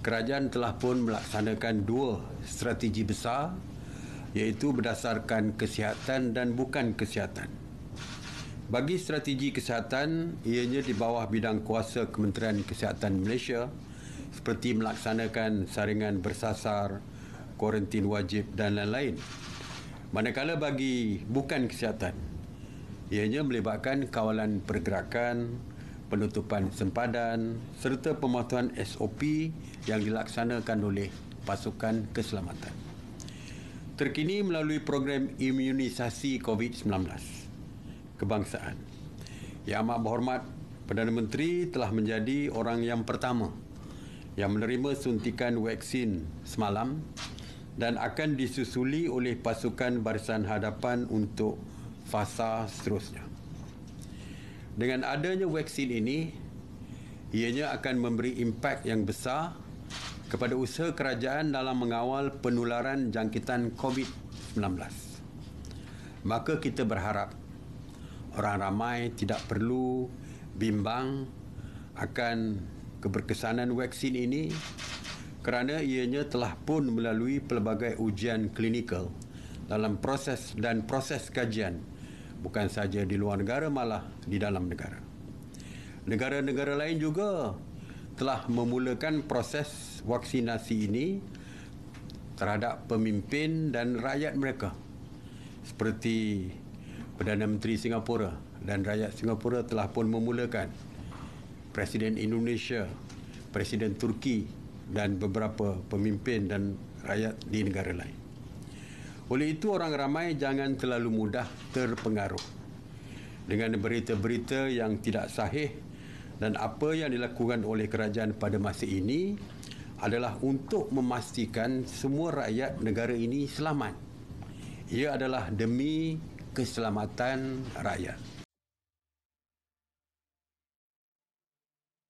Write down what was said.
kerajaan telah pun melaksanakan dua strategi besar iaitu berdasarkan kesihatan dan bukan kesihatan. Bagi strategi kesihatan, ianya di bawah bidang kuasa Kementerian Kesihatan Malaysia seperti melaksanakan saringan bersasar, kuarantin wajib dan lain-lain. Manakala bagi bukan kesihatan, ianya melibatkan kawalan pergerakan, penutupan sempadan serta pematuhan SOP yang dilaksanakan oleh pasukan keselamatan. Terkini melalui program imunisasi COVID-19 kebangsaan. Yang amat berhormat Perdana Menteri telah menjadi orang yang pertama yang menerima suntikan vaksin semalam dan akan disusuli oleh pasukan barisan hadapan untuk fasa seterusnya dengan adanya vaksin ini ianya akan memberi impak yang besar kepada usaha kerajaan dalam mengawal penularan jangkitan COVID-19. Maka kita berharap orang ramai tidak perlu bimbang akan keberkesanan vaksin ini kerana ianya telah pun melalui pelbagai ujian klinikal dalam proses dan proses kajian bukan saja di luar negara malah di dalam negara. Negara-negara lain juga telah memulakan proses vaksinasi ini terhadap pemimpin dan rakyat mereka. Seperti Perdana Menteri Singapura dan rakyat Singapura telah pun memulakan Presiden Indonesia, Presiden Turki dan beberapa pemimpin dan rakyat di negara lain. Oleh itu orang ramai jangan terlalu mudah terpengaruh dengan berita-berita yang tidak sahih dan apa yang dilakukan oleh kerajaan pada masa ini adalah untuk memastikan semua rakyat negara ini selamat. Ia adalah demi keselamatan rakyat.